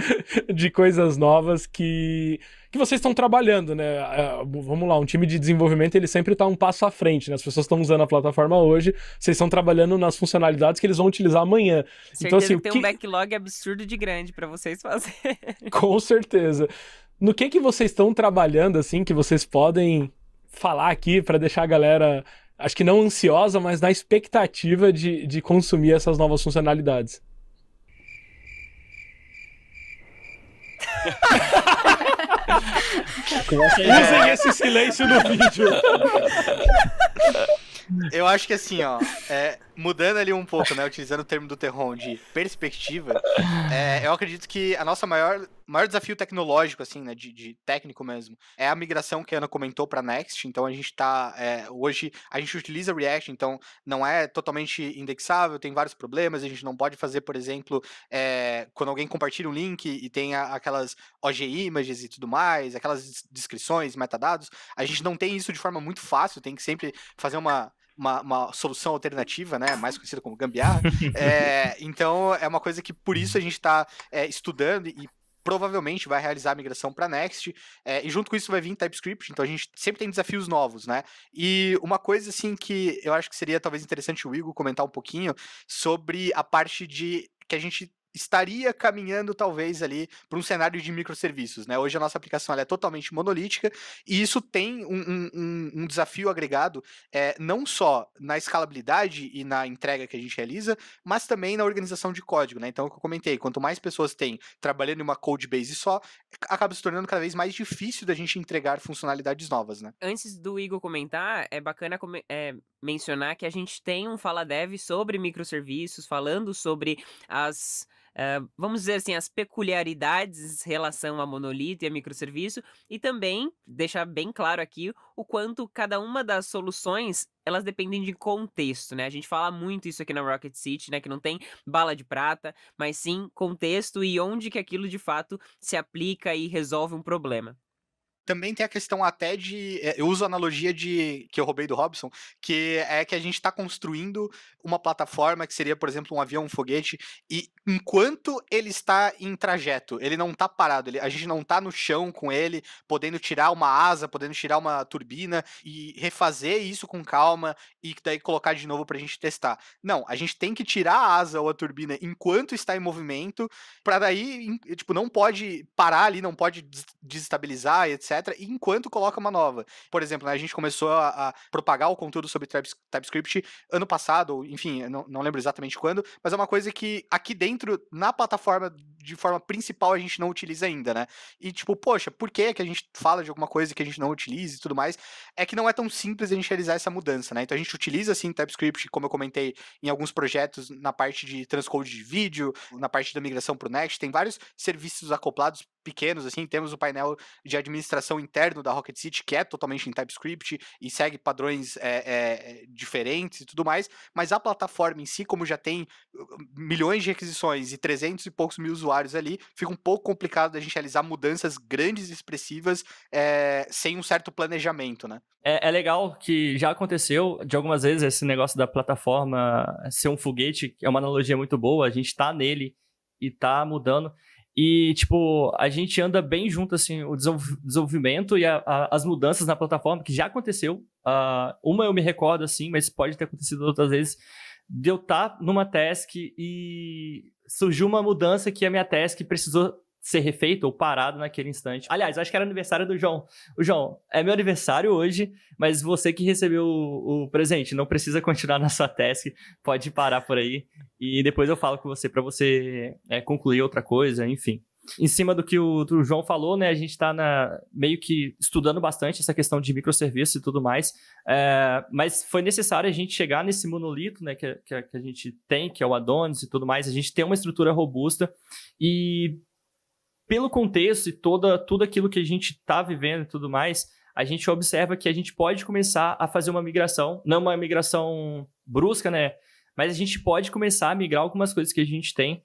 de coisas novas que que vocês estão trabalhando, né? É, vamos lá, um time de desenvolvimento ele sempre está um passo à frente, né? As pessoas estão usando a plataforma hoje, vocês estão trabalhando nas funcionalidades que eles vão utilizar amanhã. Certeza então, assim, que tem que... um backlog absurdo de grande para vocês fazer. Com certeza. No que que vocês estão trabalhando, assim, que vocês podem falar aqui para deixar a galera, acho que não ansiosa, mas na expectativa de, de consumir essas novas funcionalidades? Usem esse silêncio no vídeo. Eu acho que assim, ó, é, mudando ali um pouco, né, utilizando o termo do Terron de perspectiva, é, eu acredito que a nossa maior maior desafio tecnológico, assim, né, de, de técnico mesmo, é a migração que a Ana comentou para Next. Então a gente está é, hoje a gente utiliza React, então não é totalmente indexável, tem vários problemas. A gente não pode fazer, por exemplo, é, quando alguém compartilha um link e tem a, aquelas OG images e tudo mais, aquelas descrições, metadados. A gente não tem isso de forma muito fácil. Tem que sempre fazer uma uma, uma, solução alternativa, né, mais conhecida como gambiarra. é, então, é uma coisa que por isso a gente está é, estudando e provavelmente vai realizar a migração para Next, é, e junto com isso vai vir TypeScript, então a gente sempre tem desafios novos, né? E uma coisa, assim, que eu acho que seria talvez interessante o Igor comentar um pouquinho sobre a parte de que a gente estaria caminhando talvez ali para um cenário de microserviços, né? Hoje a nossa aplicação é totalmente monolítica e isso tem um, um, um desafio agregado é, não só na escalabilidade e na entrega que a gente realiza, mas também na organização de código, né? Então, o que eu comentei, quanto mais pessoas têm trabalhando em uma code base só, acaba se tornando cada vez mais difícil da gente entregar funcionalidades novas, né? Antes do Igor comentar, é bacana é, mencionar que a gente tem um Fala Dev sobre microserviços, falando sobre as vamos dizer assim, as peculiaridades em relação a monolito e a microserviço, e também deixar bem claro aqui o quanto cada uma das soluções elas dependem de contexto, né? A gente fala muito isso aqui na Rocket City, né? Que não tem bala de prata, mas sim contexto e onde que aquilo de fato se aplica e resolve um problema também tem a questão até de. Eh, eu uso a analogia de que eu roubei do Robson, que é que a gente está construindo uma plataforma que seria, por exemplo, um avião, um foguete, e enquanto ele está em trajeto, ele não está parado, ele, a gente não está no chão com ele, podendo tirar uma asa, podendo tirar uma turbina e refazer isso com calma e daí colocar de novo para a gente testar. Não, a gente tem que tirar a asa ou a turbina enquanto está em movimento, para daí, tipo, não pode parar ali, não pode desestabilizar, etc enquanto coloca uma nova. Por exemplo, né, a gente começou a, a, propagar o conteúdo sobre TypeScript ano passado, enfim, não, não lembro exatamente quando, mas é uma coisa que aqui dentro, na plataforma de forma principal, a gente não utiliza ainda, né? E tipo, poxa, por que, que a gente fala de alguma coisa que a gente não utiliza e tudo mais? É que não é tão simples a gente realizar essa mudança, né? Então a gente utiliza, assim, TypeScript, como eu comentei, em alguns projetos na parte de transcode de vídeo, na parte da migração para o Next, tem vários serviços acoplados pequenos, assim, temos o painel de administração interno da Rocket City, que é totalmente em TypeScript e segue padrões é, é, diferentes e tudo mais, mas a plataforma em si, como já tem hum, milhões de requisições e 300 e poucos mil usuários ali, fica um pouco complicado da gente realizar mudanças grandes e expressivas é, sem um certo planejamento, né? É, é legal que já aconteceu de algumas vezes esse negócio da plataforma ser um foguete, é uma analogia muito boa, a gente tá nele e tá mudando. E, tipo, a gente anda bem junto, assim, o desenvolvimento e a, a, as mudanças na plataforma, que já aconteceu. Uh, uma eu me recordo, assim, mas pode ter acontecido outras vezes, de eu estar tá numa task e surgiu uma mudança que a minha task precisou ser refeito ou parado naquele instante. Aliás, acho que era aniversário do João. O João, é meu aniversário hoje, mas você que recebeu o, o presente, não precisa continuar na sua task, pode parar por aí e depois eu falo com você para você é, concluir outra coisa, enfim. Em cima do que o, João falou, né, a gente está meio que estudando bastante essa questão de microserviços e tudo mais, é, mas foi necessário a gente chegar nesse monolito né, que, que, que a gente tem, que é o Adonis e tudo mais, a gente tem uma estrutura robusta e pelo contexto e toda, tudo aquilo que a gente está vivendo e tudo mais, a gente observa que a gente pode começar a fazer uma migração, não uma migração brusca, né? Mas a gente pode começar a migrar algumas coisas que a gente tem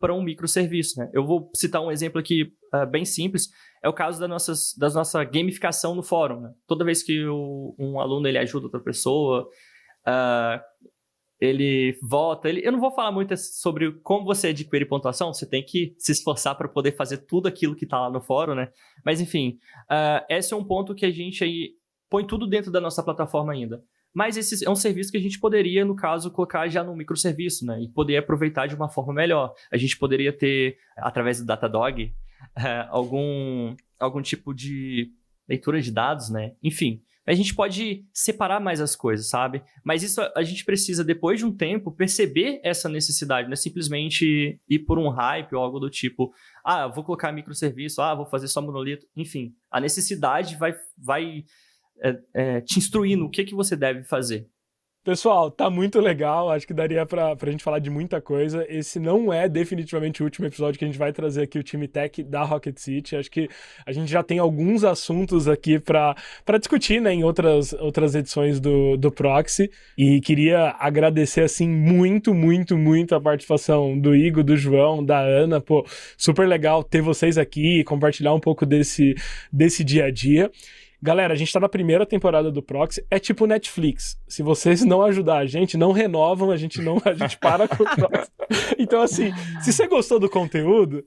para um microserviço, né? Eu vou citar um exemplo aqui uh, bem simples, é o caso da, nossas, das nossa gamificação no fórum, né? Toda vez que o, um aluno ele ajuda outra pessoa, uh, ele volta. Ele, eu não vou falar muito sobre como você adquire pontuação, você tem que se esforçar para poder fazer tudo aquilo que está lá no fórum, né? Mas enfim, uh, esse é um ponto que a gente aí põe tudo dentro da nossa plataforma ainda. Mas esse é um serviço que a gente poderia, no caso, colocar já no microserviço, né? E poder aproveitar de uma forma melhor. A gente poderia ter, através do Datadog, uh, algum, algum tipo de leitura de dados, né? Enfim, a gente pode separar mais as coisas, sabe? Mas isso a gente precisa, depois de um tempo, perceber essa necessidade, não é simplesmente ir por um hype ou algo do tipo, ah, vou colocar microserviço, ah, vou fazer só monolito, enfim. A necessidade vai, vai é, é, te instruindo o que, que você deve fazer. Pessoal, tá muito legal. Acho que daria pra, pra gente falar de muita coisa. Esse não é definitivamente o último episódio que a gente vai trazer aqui o time tech da Rocket City. Acho que a gente já tem alguns assuntos aqui para discutir, né, em outras, outras edições do, do Proxy. E queria agradecer, assim, muito, muito, muito a participação do Igor, do João, da Ana. Pô, super legal ter vocês aqui e compartilhar um pouco desse, desse dia a dia. Galera, a gente tá na primeira temporada do Proxy, é tipo Netflix. Se vocês não ajudar a gente, não renovam, a gente não, a gente para com o Proxy. Então assim, se você gostou do conteúdo,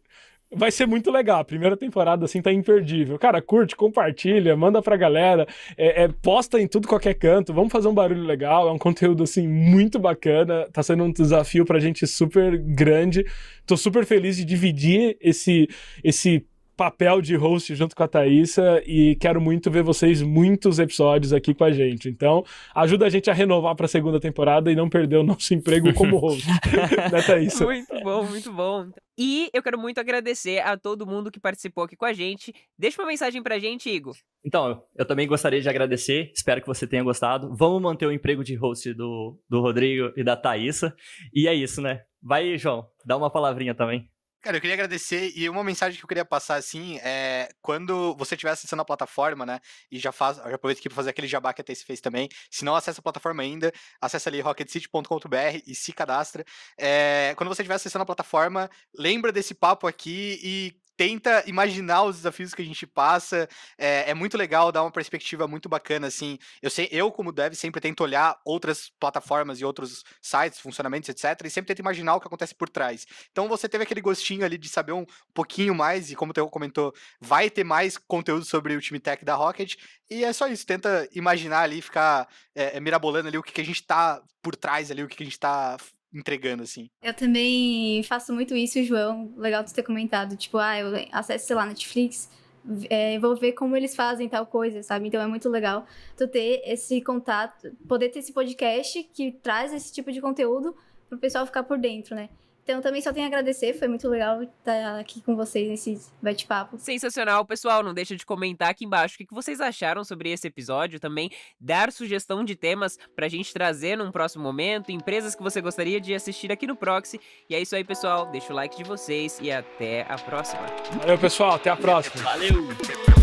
vai ser muito legal. A primeira temporada, assim, tá imperdível. Cara, curte, compartilha, manda pra galera, é, é, posta em tudo qualquer canto, vamos fazer um barulho legal. É um conteúdo, assim, muito bacana. Tá sendo um desafio pra gente super grande. Tô super feliz de dividir esse, esse papel de host junto com a Thaísa e quero muito ver vocês muitos episódios aqui com a gente. Então, ajuda a gente a renovar para a segunda temporada e não perder o nosso emprego como host. né, Thaísa? Muito bom, muito bom. E eu quero muito agradecer a todo mundo que participou aqui com a gente. Deixa uma mensagem pra gente, Igor. Então, eu também gostaria de agradecer, espero que você tenha gostado. Vamos manter o emprego de host do, do Rodrigo e da Thaísa. E é isso, né? Vai, João, dá uma palavrinha também. Cara, eu queria agradecer e uma mensagem que eu queria passar assim é quando você estiver acessando a plataforma, né? E já faz, já aproveito aqui para fazer aquele jabá que a Thaís fez também. Se não acessa a plataforma ainda, acessa ali rocketcity.com.br e se cadastra. É, quando você estiver acessando a plataforma, lembra desse papo aqui e tenta imaginar os desafios que a gente passa. É, é, muito legal, dá uma perspectiva muito bacana, assim. Eu, sei, eu, como dev, sempre tento olhar outras plataformas e outros sites, funcionamentos, etc. E sempre tento imaginar o que acontece por trás. Então você teve aquele gostinho ali de saber um pouquinho mais, e como o Teu comentou, vai ter mais conteúdo sobre o time tech da Rocket. E é só isso, tenta imaginar ali, ficar é, é mirabolando ali o que, que a gente tá por trás ali, o que, que a gente tá entregando, assim. Eu também faço muito isso, João. Legal tu ter comentado. Tipo, ah, eu acesso, sei lá, Netflix, é, vou ver como eles fazem tal coisa, sabe? Então é muito legal tu ter esse contato, poder ter esse podcast que traz esse tipo de conteúdo pro pessoal ficar por dentro, né? Então, também só tenho a agradecer, foi muito legal estar aqui com vocês nesse bate-papo. Sensacional, pessoal. Não deixa de comentar aqui embaixo o que vocês acharam sobre esse episódio. Também dar sugestão de temas pra gente trazer num próximo momento, empresas que você gostaria de assistir aqui no Proxy. E é isso aí, pessoal. Deixa o like de vocês e até a próxima. Valeu, pessoal. Até a próxima. Valeu.